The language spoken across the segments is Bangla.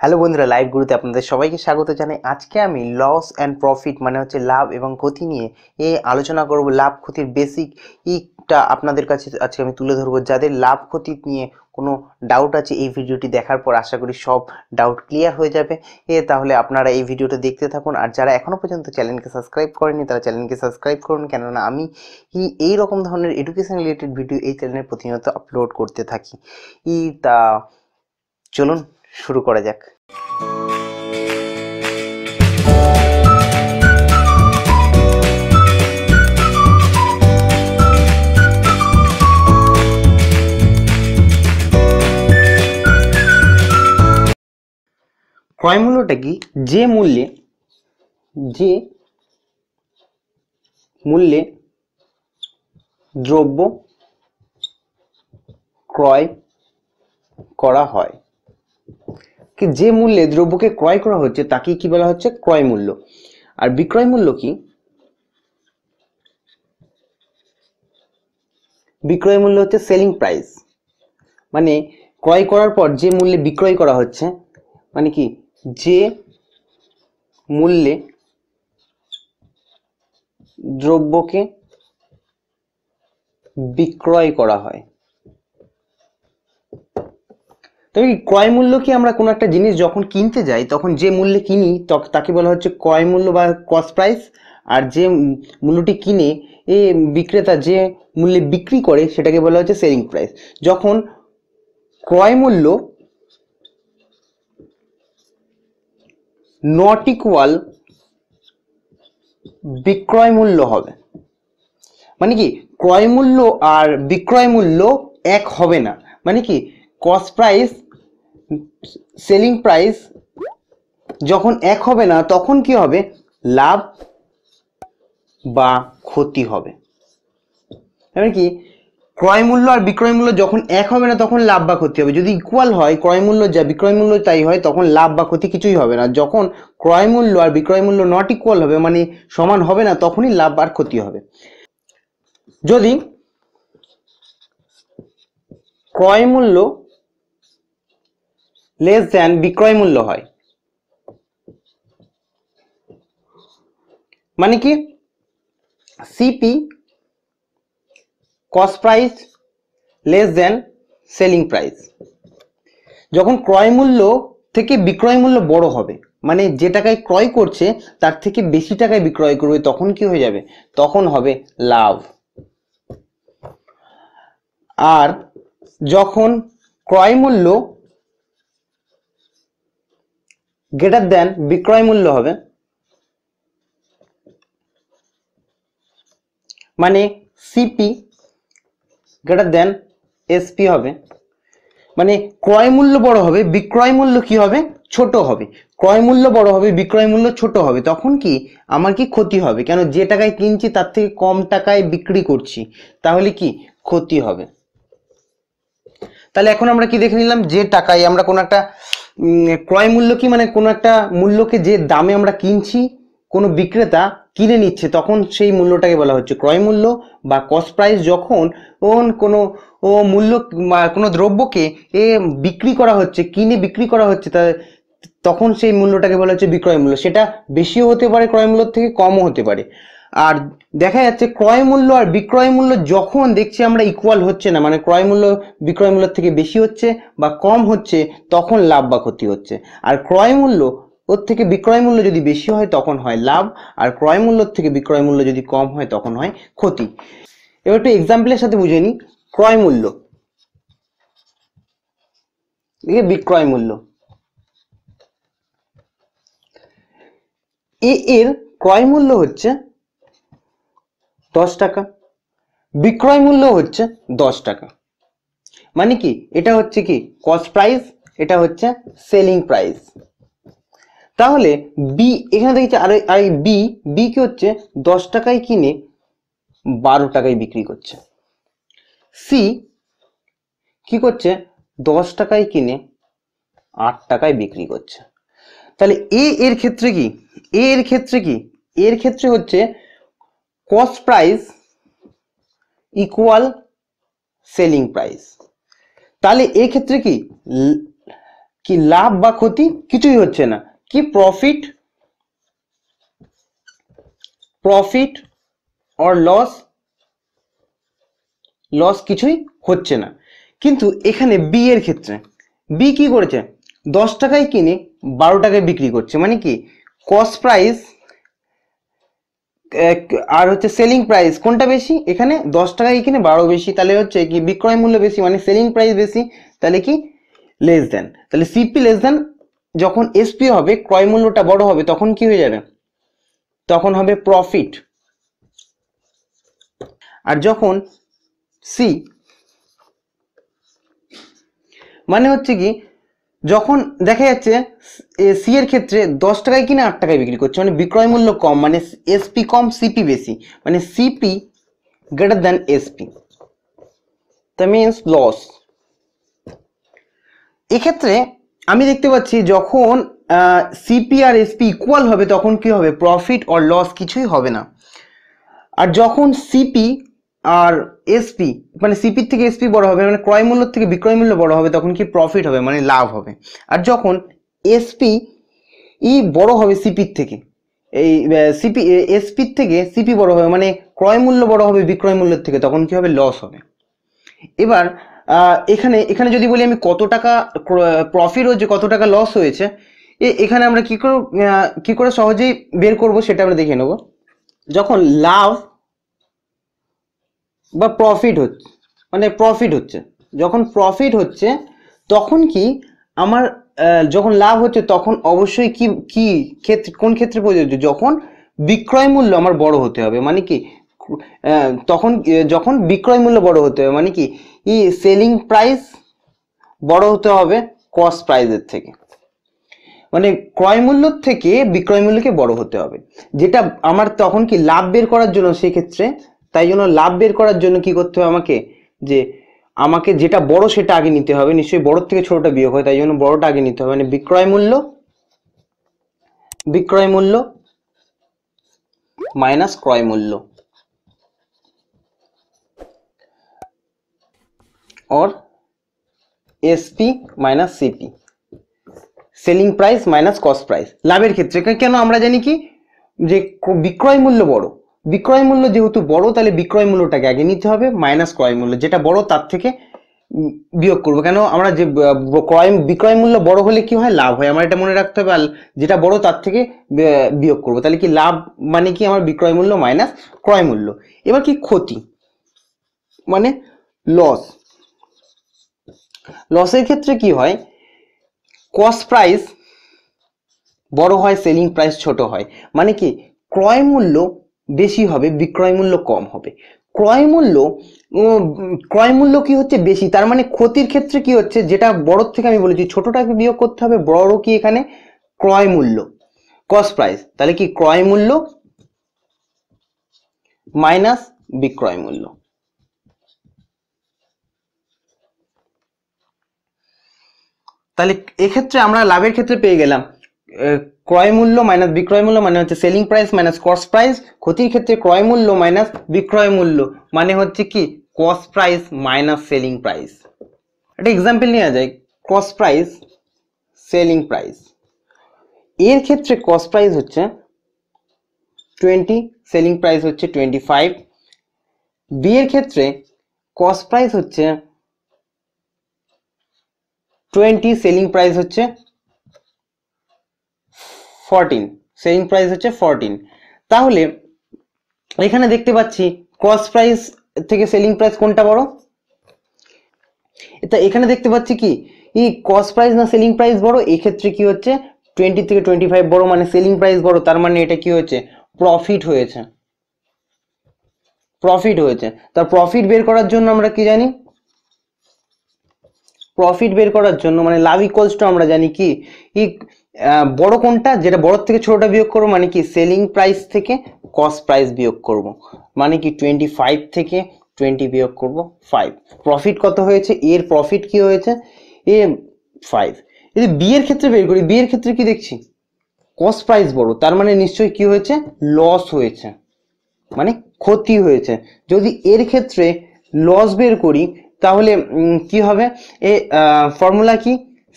হ্যালো বন্ধুরা লাইভ গুরুতে আপনাদের সবাইকে স্বাগত জানাই আজকে আমি লস অ্যান্ড প্রফিট মানে হচ্ছে লাভ এবং ক্ষতি নিয়ে এই আলোচনা করব লাভ ক্ষতির বেসিক ইকটা আপনাদের কাছে আজকে আমি তুলে ধরবো যাদের লাভ ক্ষতি নিয়ে কোনো ডাউট আছে এই ভিডিওটি দেখার পর আশা করি সব ডাউট ক্লিয়ার হয়ে যাবে এ তাহলে আপনারা এই ভিডিওটা দেখতে থাকুন আর যারা এখনও পর্যন্ত চ্যানেলকে সাবস্ক্রাইব করেনি তারা চ্যানেলকে সাবস্ক্রাইব করুন কেননা আমি এই রকম ধরনের এডুকেশন রিলেটেড ভিডিও এই চ্যানেলে প্রতিনিয়ত আপলোড করতে থাকি ই তা চলুন শুরু করা যাক ক্রয় মূল্যটা কি যে মূল্যে যে মূল্যে দ্রব্য ক্রয় করা হয় যে মূল্যে দ্রব্যকে ক্রয় করা হচ্ছে তাকে কি বলা হচ্ছে ক্রয় মূল্য আর বিক্রয় মূল্য কি বিক্রয় মূল্য হচ্ছে সেলিং প্রাইস মানে ক্রয় করার পর যে মূল্যে বিক্রয় করা হচ্ছে মানে কি যে মূল্যে দ্রব্যকে বিক্রয় করা হয় তবে ক্রয় মূল্য কি আমরা কোনো একটা জিনিস যখন কিনতে যাই তখন যে মূল্যে কিনি তাকে বলা হচ্ছে ক্রয় মূল্য বা কস্ট প্রাইস আর যে মূল্যটি কিনে এ বিক্রেতা যে মূল্যে বিক্রি করে সেটাকে বলা হচ্ছে সেলিং প্রাইস যখন ক্রয় মূল্য নট ইকুয়াল বিক্রয় মূল্য হবে মানে কি ক্রয় মূল্য আর বিক্রয় মূল্য এক হবে না মানে কি কস্ট প্রাইস সেলিং প্রাইস যখন এক হবে না তখন কি হবে লাভ বা ক্ষতি হবে এবার কি ক্রয় মূল্য আর বিক্রয় মূল্য যখন এক হবে না তখন লাভ বা ক্ষতি হবে যদি ইকুয়াল হয় ক্রয় মূল্য যা বিক্রয় মূল্য তাই হয় তখন লাভ বা ক্ষতি কিছুই হবে না যখন ক্রয় মূল্য আর বিক্রয় মূল্য নট ইকুয়াল হবে মানে সমান হবে না তখনই লাভ আর ক্ষতি হবে যদি ক্রয় মূল্য লেস দেন বিক্রয় মূল্য হয় মানে কি CP cost price less than selling price যখন ক্রয় মূল্য থেকে বিক্রয় মূল্য বড় হবে মানে যে টাকায় ক্রয় করছে তার থেকে বেশি টাকায় বিক্রয় করবে তখন কি হয়ে যাবে তখন হবে লাভ আর যখন ক্রয় মূল্য গ্রেটার দেন বিক্রয় মূল্য হবে মানে সিপি গ্রেটার দেন এসপি হবে মানে ক্রয় মূল্য বড় হবে বিক্রয় মূল্য কি হবে ছোট হবে ক্রয় মূল্য বড় হবে বিক্রয় মূল্য ছোট হবে তখন কি আমার কি ক্ষতি হবে কেন যে টাকায় কিনছি তার থেকে কম টাকায় বিক্রি করছি তাহলে কি ক্ষতি হবে তাহলে এখন আমরা কি দেখে নিলাম যে টাকায় আমরা কোনো একটা ক্রয় মূল্য কি মানে কোনো একটা মূল্যকে যে দামে আমরা কিনছি কোনো বিক্রেতা কিনে নিচ্ছে তখন সেই মূল্যটাকে বলা হচ্ছে ক্রয় মূল্য বা কস্ট প্রাইস যখন কোনো ও মূল্য কোনো দ্রব্যকে এ বিক্রি করা হচ্ছে কিনে বিক্রি করা হচ্ছে তা তখন সেই মূল্যটাকে বলা হচ্ছে বিক্রয় মূল্য সেটা বেশিও হতে পারে ক্রয় মূল্যর থেকে কমও হতে পারে আর দেখা যাচ্ছে ক্রয় মূল্য আর বিক্রয় মূল্য যখন দেখছি আমরা ইকুয়াল হচ্ছে না মানে ক্রয় মূল্য বিক্রয় মূল্য থেকে বেশি হচ্ছে বা কম হচ্ছে তখন লাভ বা ক্ষতি হচ্ছে আর ক্রয় মূল্য ওর থেকে বিক্রয় মূল্য যদি বেশি হয় তখন হয় লাভ আর ক্রয় মূল্যর থেকে বিক্রয় মূল্য যদি কম হয় তখন হয় ক্ষতি এবার একটু এক্সাম্পলের সাথে বুঝে নিই ক্রয় মূল্য এ বিক্রয় মূল্য এ এর ক্রয় মূল্য হচ্ছে দশ টাকা বিক্রয় মূল্য হচ্ছে দশ টাকা মানে কি এটা হচ্ছে কি কস্ট প্রাইস এটা হচ্ছে সেলিং প্রাইস তাহলে বি এখানে দেখছি আর বি বি কি হচ্ছে দশ টাকায় কিনে বারো টাকায় বিক্রি করছে সি কি করছে দশ টাকায় কিনে আট টাকায় বিক্রি করছে তাহলে এ এর ক্ষেত্রে কি এ এর ক্ষেত্রে কি এর ক্ষেত্রে হচ্ছে cost price equal selling price তাহলে এক্ষেত্রে কি কি লাভ বা ক্ষতি কিছুই হচ্ছে না কি profit profit or loss loss কিছুই হচ্ছে না কিন্তু এখানে বি এর ক্ষেত্রে বি কি করেছে দশ টাকায় কিনে বারো টাকায় বিক্রি করছে মানে কি কস্ট প্রাইস আর হচ্ছে সেলিং প্রাইস কোনটা বেশি এখানে দশ টাকায় এখানে বারো বেশি তাহলে হচ্ছে কি বিক্রয় মূল্য বেশি মানে সেলিং প্রাইস বেশি তাহলে কি লেস দেন তাহলে সিপি লেস দেন যখন এসপি হবে ক্রয় মূল্যটা বড় হবে তখন কি হয়ে যাবে তখন হবে প্রফিট আর যখন সি মানে হচ্ছে কি যখন দেখা যাচ্ছে সি এর ক্ষেত্রে দশ টাকায় কিনে আট টাকায় বিক্রি করছে মানে বিক্রয় মূল্য কম মানে এসপি কম সিপি বেশি মানে CP greater than SP the means loss এক্ষেত্রে আমি দেখতে পাচ্ছি যখন সিপি আর এসপি ইকুয়াল হবে তখন কি হবে প্রফিট অর লস কিছুই হবে না আর যখন সিপি আর এসপি মানে সিপির থেকে এসপি বড় হবে মানে ক্রয় মূল্য থেকে বিক্রয় মূল্য বড় হবে তখন কি প্রফিট হবে মানে লাভ হবে আর যখন এসপি ই বড় হবে সিপির থেকে এই সিপি এসপির থেকে সিপি বড় হবে মানে ক্রয় মূল্য বড় হবে বিক্রয় মূল্যের থেকে তখন কি হবে লস হবে এবার এখানে এখানে যদি বলি আমি কত টাকা প্রফিট হয়েছে কত টাকা লস হয়েছে এখানে আমরা কী করে কী করে সহজেই বের করব সেটা আমরা দেখে নেব যখন লাভ বা প্রফিট হচ্ছে মানে প্রফিট হচ্ছে যখন প্রফিট হচ্ছে তখন কি আমার যখন লাভ হচ্ছে তখন অবশ্যই কি কি ক্ষেত্রে কোন ক্ষেত্রে প্রযোজ্য যখন বিক্রয় মূল্য আমার বড় হতে হবে মানে কি তখন যখন বিক্রয় মূল্য বড় হতে হবে মানে কি ই সেলিং প্রাইস বড় হতে হবে কস্ট প্রাইসের থেকে মানে ক্রয় মূল্য থেকে বিক্রয় মূল্যকে বড় হতে হবে যেটা আমার তখন কি লাভ বের করার জন্য সেক্ষেত্রে তাই জন্য লাভ বের করার জন্য কি করতে হবে আমাকে যে আমাকে যেটা বড় সেটা আগে নিতে হবে নিশ্চয়ই বড় থেকে ছোটটা বিয়োগ হয় তাই জন্য বড়টা আগে নিতে হবে মানে বিক্রয় মূল্য বিক্রয় মূল্য মাইনাস ক্রয় মূল্য or SP minus CP selling price minus cost price লাভের ক্ষেত্রে কেন আমরা জানি কি যে বিক্রয় মূল্য বড় বিক্রয় মূল্য যেহেতু বড় তাহলে বিক্রয় মূল্যটাকে আগে নিতে হবে মাইনাস ক্রয় মূল্য যেটা বড় তার থেকে বিয়োগ করবো কেন আমরা যে ক্রয় বিক্রয় মূল্য বড় হলে কি হয় লাভ হয় আমার এটা মনে রাখতে হবে আর যেটা বড় তার থেকে বিয়োগ করব তাহলে কি লাভ মানে কি আমার বিক্রয় মূল্য মাইনাস ক্রয় মূল্য এবার কি ক্ষতি মানে লস লসের ক্ষেত্রে কি হয় কস্ট প্রাইস বড় হয় সেলিং প্রাইস ছোট হয় মানে কি ক্রয় মূল্য বেশি হবে বিক্রয় মূল্য কম হবে ক্রয় মূল্য ক্রয় মূল্য কি হচ্ছে বেশি তার মানে ক্ষতির ক্ষেত্রে কি হচ্ছে যেটা বড় থেকে আমি বলেছি ছোটটাকে বিয়োগ করতে হবে বড় কি এখানে ক্রয় মূল্য কস্ট প্রাইস তাহলে কি ক্রয় মূল্য মাইনাস বিক্রয় মূল্য তাহলে এক্ষেত্রে আমরা লাভের ক্ষেত্রে পেয়ে গেলাম ক্রয় মূল্য মাইনাস বিক্রয় মূল্য মানে হচ্ছে selling price minus cost price ক্ষতির ক্ষেত্রে ক্রয় মূল্য মাইনাস বিক্রয় মূল্য মানে হচ্ছে কি cost price minus selling price একটা এক্সাম্পল নেওয়া যায় কস্ট প্রাইস সেলিং প্রাইস এর ক্ষেত্রে কস্ট প্রাইস হচ্ছে টোয়েন্টি সেলিং প্রাইস হচ্ছে টোয়েন্টি ফাইভ বি এর ক্ষেত্রে কস্ট প্রাইস হচ্ছে টোয়েন্টি সেলিং প্রাইস হচ্ছে ফরটিন সেলিং প্রাইস হচ্ছে ফরটিন তাহলে এখানে দেখতে পাচ্ছি ক্রস প্রাইস থেকে সেলিং প্রাইস কোনটা বড় তা এখানে দেখতে পাচ্ছি কি ই কস্ট প্রাইস না সেলিং প্রাইস বড় এক্ষেত্রে কি হচ্ছে টোয়েন্টি থেকে টোয়েন্টি ফাইভ বড় মানে সেলিং প্রাইস বড় তার মানে এটা কি হয়েছে প্রফিট হয়েছে প্রফিট হয়েছে তার প্রফিট বের করার জন্য আমরা কি জানি প্রফিট বের করার জন্য মানে লাভ ইকোয়ালস টু আমরা জানি কি ই বড় কোনটা যেটা বড় থেকে ছোটটা বিয়োগ করবো মানে কি সেলিং প্রাইস থেকে কস্ট প্রাইস বিয়োগ করব। মানে কি টোয়েন্টি ফাইভ থেকে টোয়েন্টি বিয়োগ করব ফাইভ প্রফিট কত হয়েছে এর প্রফিট কি হয়েছে এ ফাইভ যদি বিয়ের ক্ষেত্রে বের করি বিয়ের ক্ষেত্রে কি দেখছি কস্ট প্রাইস বড় তার মানে নিশ্চয়ই কি হয়েছে লস হয়েছে মানে ক্ষতি হয়েছে যদি এর ক্ষেত্রে লস বের করি তাহলে কি হবে এ ফর্মুলা কি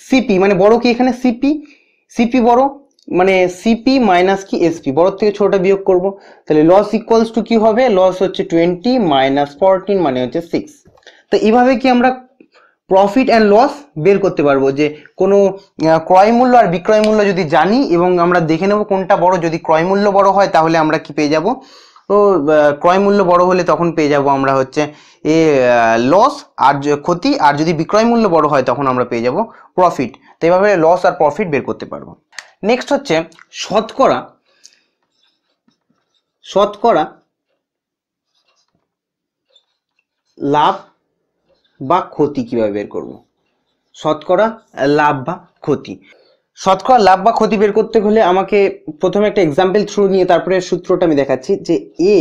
সিপি মানে বড় কি এখানে সিপি সিপি বড় মানে সিপি মাইনাস কি এসপি বড় থেকে ছোটটা বিয়োগ করব তাহলে লস ইকুয়ালস টু কি হবে লস হচ্ছে টোয়েন্টি মাইনাস ফোরটিন মানে হচ্ছে সিক্স তো এইভাবে কি আমরা প্রফিট অ্যান্ড লস বের করতে পারবো যে কোনো ক্রয় মূল্য আর বিক্রয় মূল্য যদি জানি এবং আমরা দেখে নেব কোনটা বড় যদি ক্রয় মূল্য বড় হয় তাহলে আমরা কি পেয়ে যাব তো ক্রয় মূল্য বড় হলে তখন পেয়ে যাব আমরা হচ্ছে এ লস আর ক্ষতি আর যদি বিক্রয় মূল্য বড় হয় তখন আমরা পেয়ে যাব প্রফিট তো এভাবে লস আর প্রফিট বের করতে পারবো নেক্সট হচ্ছে শতকরা শতকরা লাভ বা ক্ষতি কিভাবে বের করব শতকরা লাভ বা ক্ষতি শতকরা লাভ বা ক্ষতি বের করতে হলে আমাকে প্রথমে একটা এক্সাম্পল থ্রু নিয়ে তারপরে সূত্রটা আমি দেখাচ্ছি যে এ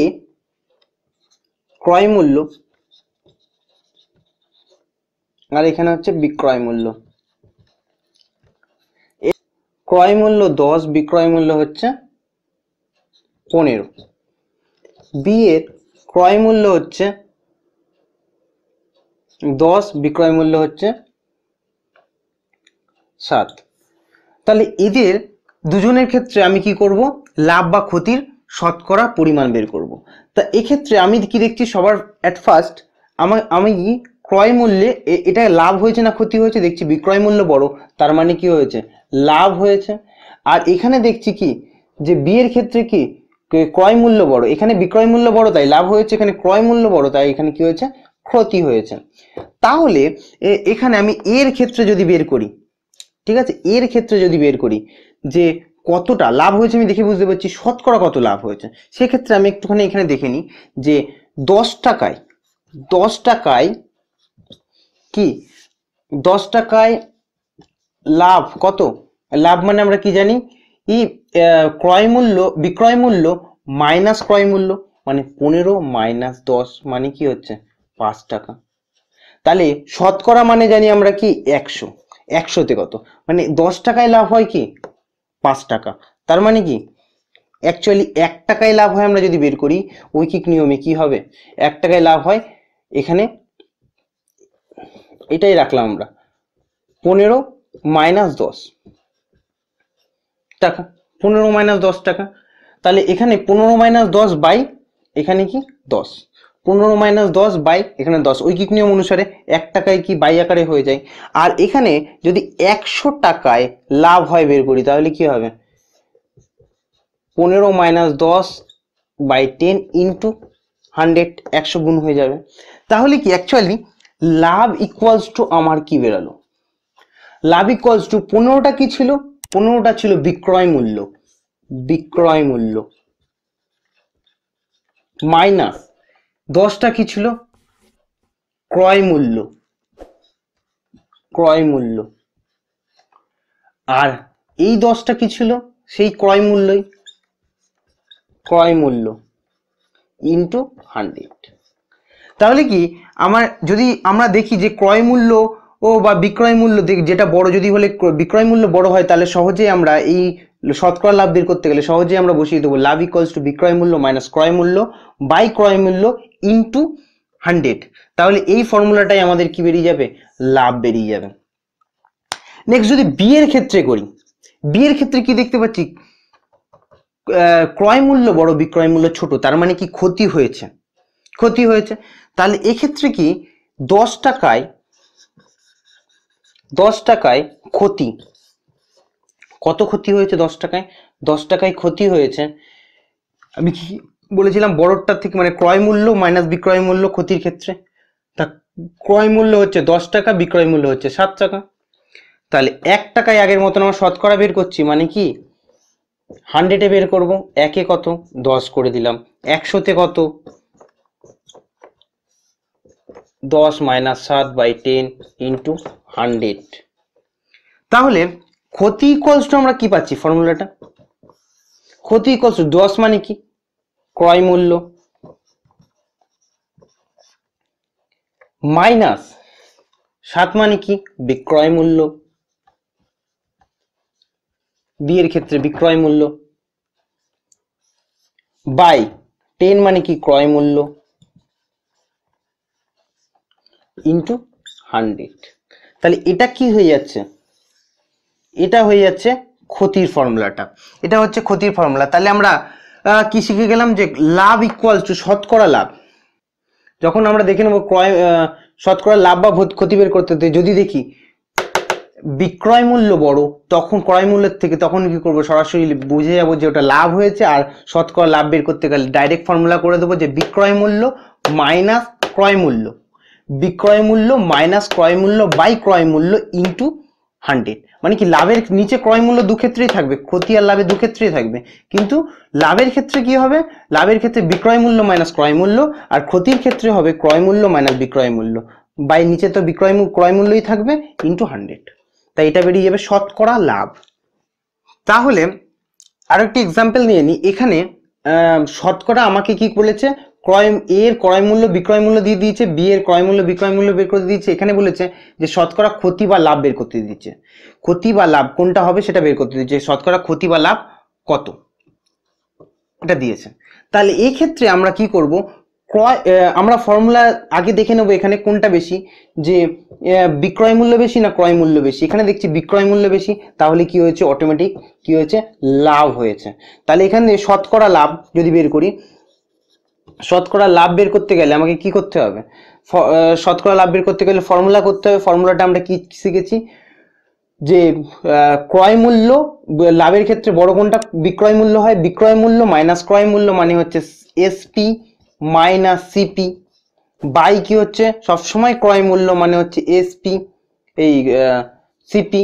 ক্রয় মূল্য আর এখানে হচ্ছে বিক্রয় মূল্য ক্রয় মূল্য দশ বিক্রয় মূল্য হচ্ছে পনেরো বি এর ক্রয় মূল্য হচ্ছে দশ বিক্রয় মূল্য হচ্ছে সাত তাহলে এদের দুজনের ক্ষেত্রে আমি কি করব লাভ বা ক্ষতির শতকরা পরিমাণ বের করব। তা এক্ষেত্রে আমি কি দেখছি সবার অ্যাট ফার্স্ট আমার আমি ক্রয় মূল্যে এটা লাভ হয়েছে না ক্ষতি হয়েছে দেখছি বিক্রয় মূল্য বড় তার মানে কি হয়েছে লাভ হয়েছে আর এখানে দেখছি কি যে বিয়ের ক্ষেত্রে কি ক্রয় মূল্য বড় এখানে বিক্রয় মূল্য বড় তাই লাভ হয়েছে এখানে ক্রয় মূল্য বড় তাই এখানে কি হয়েছে ক্ষতি হয়েছে তাহলে এখানে আমি এর ক্ষেত্রে যদি বের করি ঠিক আছে এর ক্ষেত্রে যদি বের করি যে কতটা লাভ হয়েছে আমি দেখে বুঝতে পারছি শতকরা কত লাভ হয়েছে সেক্ষেত্রে আমি একটুখানি এখানে দেখে নিই যে দশ টাকায় দশ টাকায় কি দশ টাকায় লাভ কত লাভ মানে আমরা কি জানি ই ক্রয় মূল্য বিক্রয় মূল্য মাইনাস ক্রয় মূল্য মানে পনেরো মাইনাস দশ মানে কি হচ্ছে পাঁচ টাকা তাহলে শতকরা মানে জানি আমরা কি একশো একশোতে কত মানে দশ টাকায় লাভ হয় কি পাঁচ টাকা তার মানে কি অ্যাকচুয়ালি এক টাকায় লাভ হয় আমরা যদি বের করি ঐকিক নিয়মে কি হবে এক টাকায় লাভ হয় এখানে এটাই রাখলাম আমরা পনেরো মাইনাস দশ টাকা পনেরো মাইনাস দশ টাকা তাহলে এখানে পনেরো মাইনাস দশ বাই এখানে কি দশ পনেরো মাইনাস দশ বাই এখানে দশ কিক নিয়ম অনুসারে এক টাকায় কি বাই আকারে হয়ে যায় আর এখানে যদি একশো টাকায় লাভ হয় বের করি তাহলে কি হবে পনেরো মাইনাস দশ বাই টেন ইন্টু হান্ড্রেড একশো গুণ হয়ে যাবে তাহলে কি অ্যাকচুয়ালি লাভ ইকুয়ালস টু আমার কি বেরালো লাভ ইকুয়ালস টু পনেরোটা কি ছিল পনেরোটা ছিল বিক্রয় মূল্য বিক্রয় মূল্য মাইনাস দশটা কি ছিল ক্রয় মূল্য ক্রয় মূল্য আর এই দশটা কি ছিল সেই ক্রয় মূল্যই ক্রয় মূল্য ইন্টু হান্ড্রেড তাহলে কি আমার যদি আমরা দেখি যে ক্রয় মূল্য ও বা বিক্রয় মূল্য যেটা বড় যদি হলে বিক্রয় মূল্য বড় হয় তাহলে সহজেই আমরা এই শতকরা লাভ বের করতে গেলে সহজেই আমরা বসিয়ে দেবো লাভ ইকুয়ালস টু বিক্রয় মূল্য মাইনাস ক্রয় মূল্য বাই ক্রয় মূল্য ইন্টু হান্ড্রেড তাহলে এই ফর্মুলাটাই আমাদের কি বেরিয়ে যাবে লাভ বেরিয়ে যাবে নেক্সট যদি বিয়ের ক্ষেত্রে করি বিয়ের ক্ষেত্রে কি দেখতে পাচ্ছি ক্রয় মূল্য বড় বিক্রয় মূল্য ছোট তার মানে কি ক্ষতি হয়েছে ক্ষতি হয়েছে তাহলে এক্ষেত্রে কি দশ টাকায় দশ টাকায় ক্ষতি কত ক্ষতি হয়েছে দশ টাকায় দশ টাকায় ক্ষতি হয়েছে আমি কি বলেছিলাম বড়টার থেকে মানে ক্রয় মূল্য মাইনাস বিক্রয় মূল্য ক্ষতির ক্ষেত্রে তা ক্রয় মূল্য হচ্ছে দশ টাকা বিক্রয় মূল্য হচ্ছে সাত টাকা তাহলে এক টাকায় আগের মতন আমার শতকরা বের করছি মানে কি হান্ড্রেডে বের করব একে কত দশ করে দিলাম একশোতে কত দশ মাইনাস সাত বাই টেন ইন্টু হান্ড্রেড তাহলে ক্ষতি ইকুয়ালস টু আমরা কি পাচ্ছি ফর্মুলাটা ক্ষতি ইকুয়ালস টু দশ মানে কি ক্রয় মূল্য মাইনাস সাত মানে কি বিক্রয় মূল্য বিয়ের ক্ষেত্রে বিক্রয় মূল্য বাই টেন মানে কি ক্রয় মূল্য ইন্টু হান্ড্রেড তাহলে এটা কি হয়ে যাচ্ছে এটা হয়ে যাচ্ছে ক্ষতির ফর্মুলাটা এটা হচ্ছে ক্ষতির ফর্মুলা তাহলে আমরা কি শিখে গেলাম যে লাভ ইকুয়াল টু শতকরা লাভ যখন আমরা দেখে নেব ক্রয় শতকরা লাভ বা ক্ষতি বের করতে যদি দেখি বিক্রয় মূল্য বড় তখন ক্রয় মূল্যের থেকে তখন কি করব সরাসরি বুঝে যাবো যে ওটা লাভ হয়েছে আর শতকরা লাভ বের করতে গেলে ডাইরেক্ট ফর্মুলা করে দেবো যে বিক্রয় মূল্য মাইনাস ক্রয় মূল্য বিক্রয় মূল্য মাইনাস ক্রয় মূল্য বাই ক্রয় মূল্য ইন্টু হান্ড্রেড মানে কি লাভের নিচে ক্রয় মূল্য দু ক্ষেত্রেই থাকবে ক্ষতি আর লাভে দু ক্ষেত্রেই থাকবে কিন্তু লাভের ক্ষেত্রে কি হবে লাভের ক্ষেত্রে বিক্রয় মূল্য মাইনাস ক্রয় মূল্য আর ক্ষতির ক্ষেত্রে হবে ক্রয় মূল্য মাইনাস বিক্রয় মূল্য বাই নিচে তো বিক্রয় ক্রয় মূল্যই থাকবে ইন্টু হান্ড্রেড তাই এটা বেরিয়ে যাবে শতকরা লাভ তাহলে আরেকটি একটি এক্সাম্পল নিয়ে নিই এখানে শতকরা আমাকে কি বলেছে ক্রয় এর ক্রয় মূল্য বিক্রয় মূল্য দিয়ে দিয়েছে বি এর ক্রয় মূল্য বিক্রয় মূল্য বের করে দিয়েছে এখানে বলেছে যে শতকরা ক্ষতি বা লাভ বের করতে দিচ্ছে ক্ষতি বা লাভ কোনটা হবে সেটা বের করতে দিচ্ছে শতকরা ক্ষতি বা লাভ কত এটা দিয়েছে তাহলে এই ক্ষেত্রে আমরা কি করব ক্রয় আমরা ফর্মুলা আগে দেখে নেব এখানে কোনটা বেশি যে বিক্রয় মূল্য বেশি না ক্রয় মূল্য বেশি এখানে দেখছি বিক্রয় মূল্য বেশি তাহলে কি হয়েছে অটোমেটিক কি হয়েছে লাভ হয়েছে তাহলে এখানে শতকরা লাভ যদি বের করি শতকরা লাভ বের করতে গেলে আমাকে কি করতে হবে শতকরা লাভ বের করতে গেলে ফর্মুলা করতে হবে ফর্মুলাটা আমরা কি শিখেছি যে ক্রয় মূল্য লাভের ক্ষেত্রে বড় কোনটা বিক্রয় মূল্য হয় বিক্রয় মূল্য মাইনাস ক্রয় মূল্য মানে হচ্ছে এসপি মাইনাস সিপি বাই কি হচ্ছে সবসময় ক্রয় মূল্য মানে হচ্ছে এসপি এই সিপি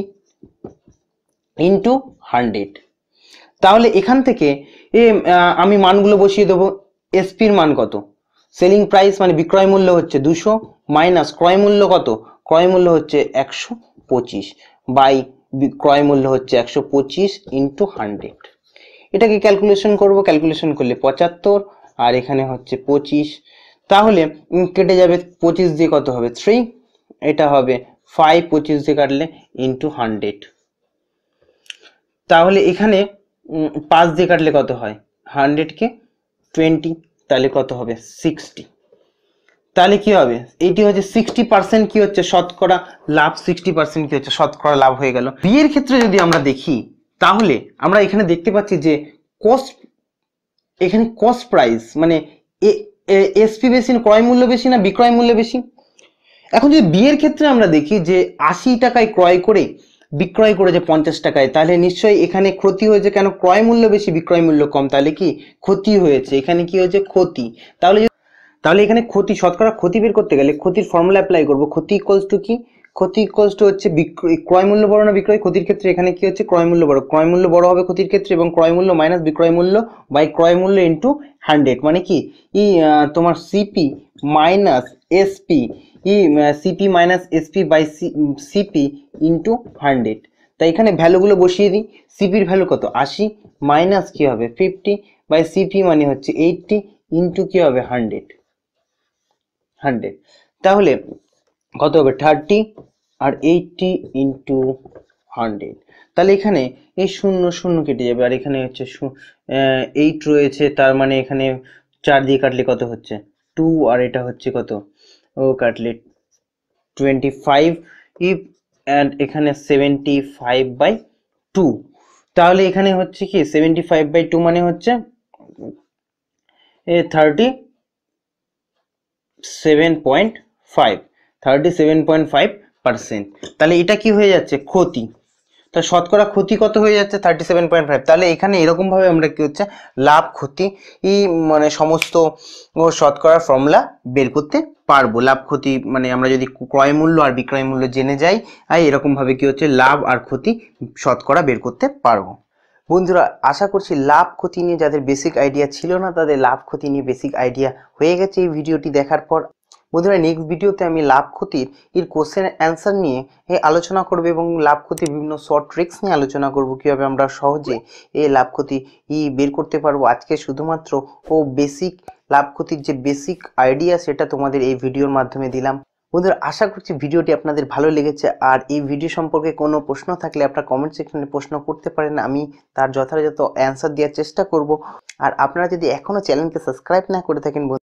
ইন্টু হান্ড্রেড তাহলে এখান থেকে এ আমি মানগুলো বসিয়ে দেবো এসপির মান কত সেলিং প্রাইস মানে বিক্রয় মূল্য হচ্ছে দুশো মাইনাস ক্রয় মূল্য কত ক্রয় মূল্য হচ্ছে একশো পঁচিশ বাই ক্রয় মূল্য হচ্ছে একশো পঁচিশ ইন্টু হান্ড্রেড এটাকে ক্যালকুলেশন করব ক্যালকুলেশন করলে পঁচাত্তর আর এখানে হচ্ছে পঁচিশ তাহলে কেটে যাবে পঁচিশ দিয়ে কত হবে থ্রি এটা হবে ফাইভ পঁচিশ দিয়ে কাটলে ইন্টু হান্ড্রেড তাহলে এখানে পাঁচ দিয়ে কাটলে কত হয় হান্ড্রেডকে টোয়েন্টি তাহলে কত হবে সিক্সটি তাহলে কি হবে এটি হচ্ছে সিক্সটি পার্সেন্ট কি হচ্ছে শতকরা লাভ সিক্সটি পার্সেন্ট কি হচ্ছে শতকরা লাভ হয়ে গেল বিয়ের ক্ষেত্রে যদি আমরা দেখি তাহলে আমরা এখানে দেখতে পাচ্ছি যে কস্ট এখানে কস্ট প্রাইস মানে এসপি বেশি না ক্রয় মূল্য বেশি না বিক্রয় মূল্য বেশি এখন যদি বিয়ের ক্ষেত্রে আমরা দেখি যে আশি টাকায় ক্রয় করে বিক্রয় করেছে পঞ্চাশ টাকায় তাহলে নিশ্চয়ই এখানে ক্ষতি হয়েছে কেন ক্রয় মূল্য বেশি বিক্রয় মূল্য কম তাহলে কি ক্ষতি হয়েছে এখানে কি হয়েছে ক্ষতি তাহলে তাহলে এখানে ক্ষতি শতকরা ক্ষতি বের করতে গেলে ক্ষতির ফর্মুলা অ্যাপ্লাই করবো ক্ষতি ইকোয়ালস টু কি ক্ষতি ইকোয়ালস টু হচ্ছে বিক্রয় ক্রয় মূল্য বড় না বিক্রয় ক্ষতির ক্ষেত্রে এখানে কি হচ্ছে ক্রয় মূল্য বড় ক্রয় মূল্য বড় হবে ক্ষতির ক্ষেত্রে এবং ক্রয় মূল্য মাইনাস বিক্রয় মূল্য বাই ক্রয় মূল্য ইন্টু হান্ড্রেড মানে কি ই তোমার সিপি মাইনাস এসপি ই CP minus SP by CP into hundred তাই এখানে ভ্যালুগুলো বসিয়ে দিই সিপির ভ্যালু কত আশি মাইনাস কী হবে ফিফটি বাই সিপি মানে হচ্ছে এইটটি ইনটু কী হবে হান্ড্রেড হান্ড্রেড তাহলে কত হবে থার্টি আর এইটটি ইনটু হান্ড্রেড তাহলে এখানে এই শূন্য শূন্য কেটে যাবে আর এখানে হচ্ছে এইট রয়েছে তার মানে এখানে চার দিয়ে কাটলে কত হচ্ছে টু আর এটা হচ্ছে কত ও কাটলিট 25 ইফ এন্ড এখানে 75 বাই 2 তাহলে এখানে হচ্ছে কি 75 বাই 2 মানে হচ্ছে এ 30 7.5 37.5% তাহলে এটা কি হয়ে যাচ্ছে ক্ষতি তা শতকরা ক্ষতি কত হয়ে যাচ্ছে থার্টি সেভেন পয়েন্ট ফাইভ তাহলে এখানে এরকমভাবে আমরা কী হচ্ছে লাভ ক্ষতি ই মানে সমস্ত শতকরা ফর্মুলা বের করতে পারবো লাভ ক্ষতি মানে আমরা যদি ক্রয় মূল্য আর বিক্রয় মূল্য জেনে যাই আর এরকমভাবে কী হচ্ছে লাভ আর ক্ষতি শতকরা বের করতে পারবো বন্ধুরা আশা করছি লাভ ক্ষতি নিয়ে যাদের বেসিক আইডিয়া ছিল না তাদের লাভ ক্ষতি নিয়ে বেসিক আইডিয়া হয়ে গেছে এই ভিডিওটি দেখার পর বন্ধুরা নেক্সট ভিডিওতে আমি লাভ ক্ষতির এর কোশ্চেন অ্যান্সার নিয়ে আলোচনা করব এবং লাভ ক্ষতির বিভিন্ন শর্ট ট্রিক্স নিয়ে আলোচনা করব কীভাবে আমরা সহজে এই লাভ ক্ষতি ই বের করতে পারবো আজকে শুধুমাত্র ও বেসিক লাভ ক্ষতির যে বেসিক আইডিয়া সেটা তোমাদের এই ভিডিওর মাধ্যমে দিলাম বন্ধুরা আশা করছি ভিডিওটি আপনাদের ভালো লেগেছে আর এই ভিডিও সম্পর্কে কোনো প্রশ্ন থাকলে আপনারা কমেন্ট সেকশনে প্রশ্ন করতে পারেন আমি তার যথাযথ অ্যান্সার দেওয়ার চেষ্টা করব আর আপনারা যদি এখনও চ্যানেলকে সাবস্ক্রাইব না করে থাকেন